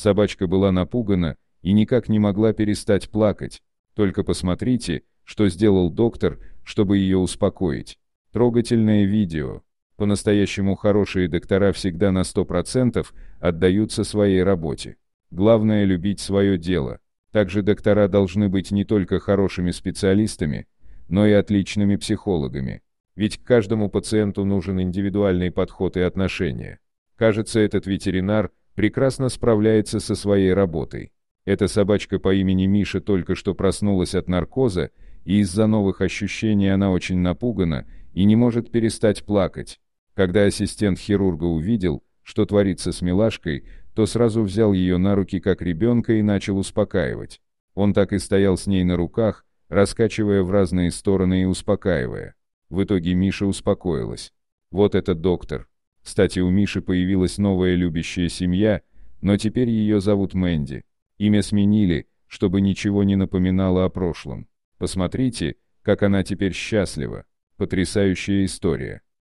Собачка была напугана и никак не могла перестать плакать. Только посмотрите, что сделал доктор, чтобы ее успокоить. Трогательное видео. По-настоящему хорошие доктора всегда на 100% отдаются своей работе. Главное любить свое дело. Также доктора должны быть не только хорошими специалистами, но и отличными психологами. Ведь к каждому пациенту нужен индивидуальный подход и отношение. Кажется, этот ветеринар – прекрасно справляется со своей работой. Эта собачка по имени Миша только что проснулась от наркоза, и из-за новых ощущений она очень напугана и не может перестать плакать. Когда ассистент хирурга увидел, что творится с милашкой, то сразу взял ее на руки как ребенка и начал успокаивать. Он так и стоял с ней на руках, раскачивая в разные стороны и успокаивая. В итоге Миша успокоилась. Вот этот доктор. Кстати, у Миши появилась новая любящая семья, но теперь ее зовут Мэнди. Имя сменили, чтобы ничего не напоминало о прошлом. Посмотрите, как она теперь счастлива. Потрясающая история.